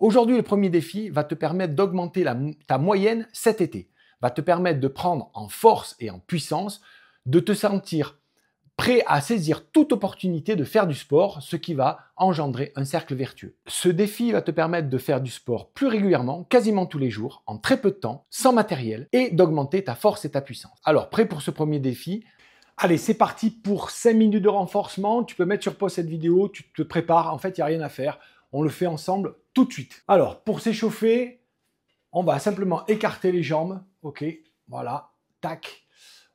Aujourd'hui, le premier défi va te permettre d'augmenter ta moyenne cet été, va te permettre de prendre en force et en puissance, de te sentir prêt à saisir toute opportunité de faire du sport, ce qui va engendrer un cercle vertueux. Ce défi va te permettre de faire du sport plus régulièrement, quasiment tous les jours, en très peu de temps, sans matériel, et d'augmenter ta force et ta puissance. Alors, prêt pour ce premier défi Allez, c'est parti pour 5 minutes de renforcement. Tu peux mettre sur pause cette vidéo, tu te prépares, en fait, il n'y a rien à faire. On le fait ensemble tout de suite. Alors, pour s'échauffer, on va simplement écarter les jambes. Ok, voilà, tac.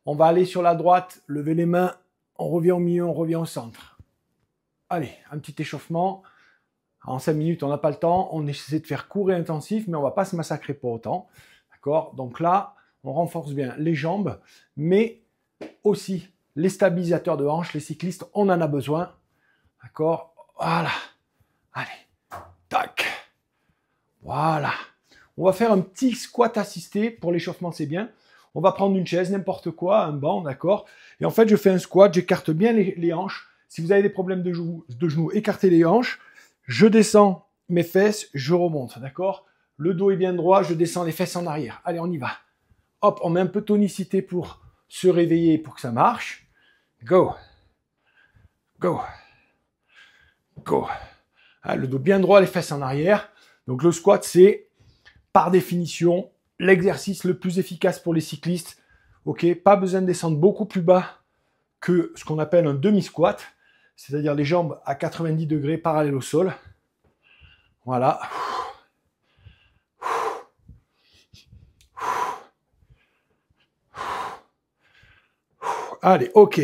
On va aller sur la droite, lever les mains, on revient au milieu, on revient au centre. Allez, un petit échauffement. En cinq minutes, on n'a pas le temps. On essaie de faire court et intensif, mais on ne va pas se massacrer pour autant. D'accord Donc là, on renforce bien les jambes, mais aussi les stabilisateurs de hanches. Les cyclistes, on en a besoin. D'accord Voilà. Allez. Tac. Voilà. On va faire un petit squat assisté. Pour l'échauffement, c'est bien. On va prendre une chaise, n'importe quoi, un banc, d'accord Et en fait, je fais un squat, j'écarte bien les, hanches. Si vous avez des problèmes de, de genoux, écartez les hanches. Je descends mes fesses, je remonte, d'accord Le dos est bien droit, je descends les fesses en arrière. Allez, on y va. Hop, on met un peu de tonicité pour se réveiller, pour que ça marche. Go. Go. Go. Ah, le dos bien droit, les fesses en arrière. Donc le squat, c'est par définition l'exercice le plus efficace pour les cyclistes. pas besoin de descendre beaucoup plus bas que ce qu'on appelle un demi-squat, c'est-à-dire les jambes à 90 degrés parallèles au sol. Voilà. Allez, ok.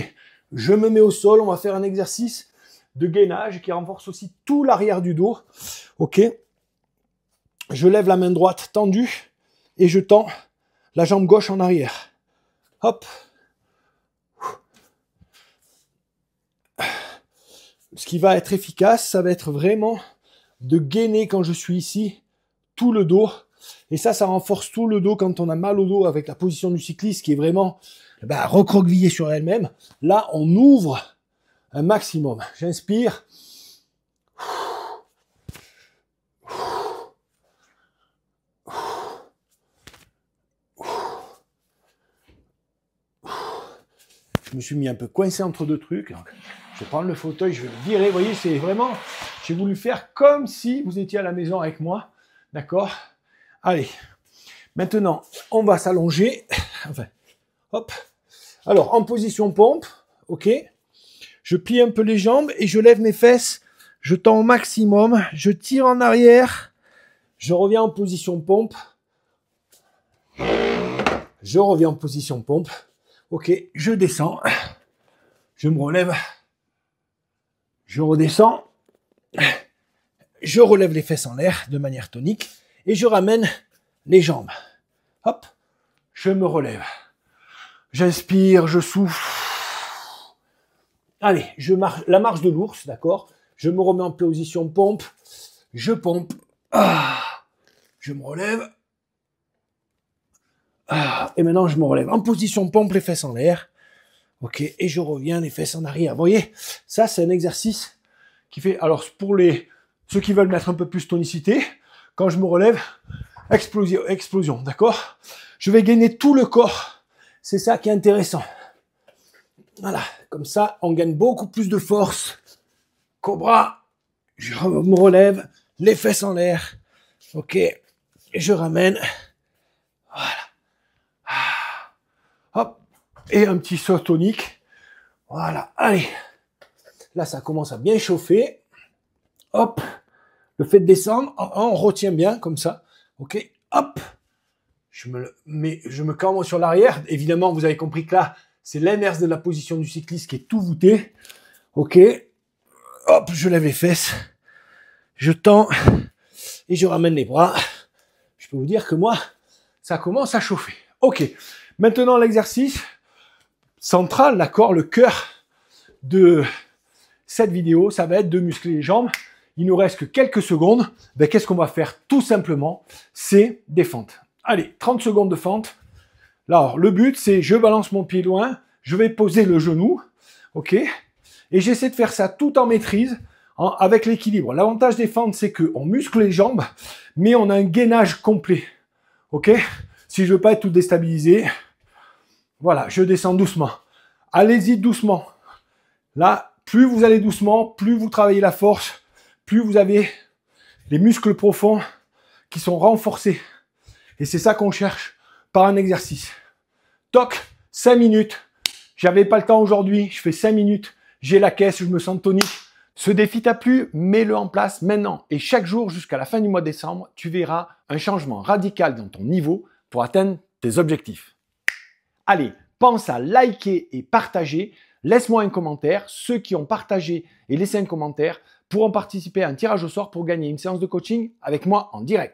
Je me mets au sol, on va faire un exercice de gainage qui renforce aussi tout l'arrière du dos. Ok. Je lève la main droite tendue et je tends la jambe gauche en arrière. Hop. Ce qui va être efficace, ça va être vraiment de gainer quand je suis ici tout le dos. Et ça, ça renforce tout le dos quand on a mal au dos avec la position du cycliste qui est vraiment bah, recroquevillée sur elle-même. Là, on ouvre un maximum. J'inspire. Je me suis mis un peu coincé entre deux trucs. je vais prendre le fauteuil, je vais le virer. Vous voyez, c'est vraiment, j'ai voulu faire comme si vous étiez à la maison avec moi. D'accord Allez, maintenant, on va s'allonger. Enfin, hop. Alors, en position pompe, ok je plie un peu les jambes et je lève mes fesses, je tends au maximum, je tire en arrière, je reviens en position pompe, je reviens en position pompe, ok, je descends, je me relève, je redescends, je relève les fesses en l'air de manière tonique et je ramène les jambes. Hop, je me relève. J'inspire, je souffle. Allez, je marche, la marche de l'ours, d'accord Je me remets en position pompe. Je pompe. Ah, je me relève. Ah, et maintenant, je me relève en position pompe, les fesses en l'air. Ok, et je reviens les fesses en arrière. Vous voyez, ça, c'est un exercice qui fait... Alors, pour les ceux qui veulent mettre un peu plus tonicité, quand je me relève, explosion, explosion d'accord Je vais gagner tout le corps. C'est ça qui est intéressant. Voilà, comme ça, on gagne beaucoup plus de force. Cobra, je me relève, les fesses en l'air. Ok, je ramène. Voilà. Ah. Hop, et un petit saut tonique. Voilà, allez. Là, ça commence à bien chauffer. Hop, le fait de descendre, on, retient bien comme ça. Ok, hop. Je me, je me cambre sur l'arrière. Évidemment, vous avez compris que là, c'est l'inverse de la position du cycliste qui est tout voûté. Ok. Hop, je lève les fesses. Je tends et je ramène les bras. Je peux vous dire que moi, ça commence à chauffer. Ok. Maintenant, l'exercice central, d'accord, le cœur de cette vidéo, ça va être de muscler les jambes. Il nous reste que quelques secondes. Ben, Qu'est-ce qu'on va faire Tout simplement, c'est des fentes. Allez, 30 secondes de fente. Alors, le but, c'est je balance mon pied loin, je vais poser le genou, ok Et j'essaie de faire ça tout en maîtrise, avec l'équilibre. L'avantage des fentes, c'est qu'on muscle les jambes, mais on a un gainage complet, ok Si je veux pas être tout déstabilisé, voilà, je descends doucement. Allez-y doucement. Là, plus vous allez doucement, plus vous travaillez la force, plus vous avez les muscles profonds qui sont renforcés. Et c'est ça qu'on cherche par un exercice. Toc, 5 minutes. J'avais pas le temps aujourd'hui, je fais 5 minutes, j'ai la caisse, je me sens tonique. Ce défi t'a plu Mets-le en place maintenant. Et chaque jour jusqu'à la fin du mois de décembre, tu verras un changement radical dans ton niveau pour atteindre tes objectifs. Allez, pense à liker et partager. Laisse-moi un commentaire. Ceux qui ont partagé et laissé un commentaire pourront participer à un tirage au sort pour gagner une séance de coaching avec moi en direct.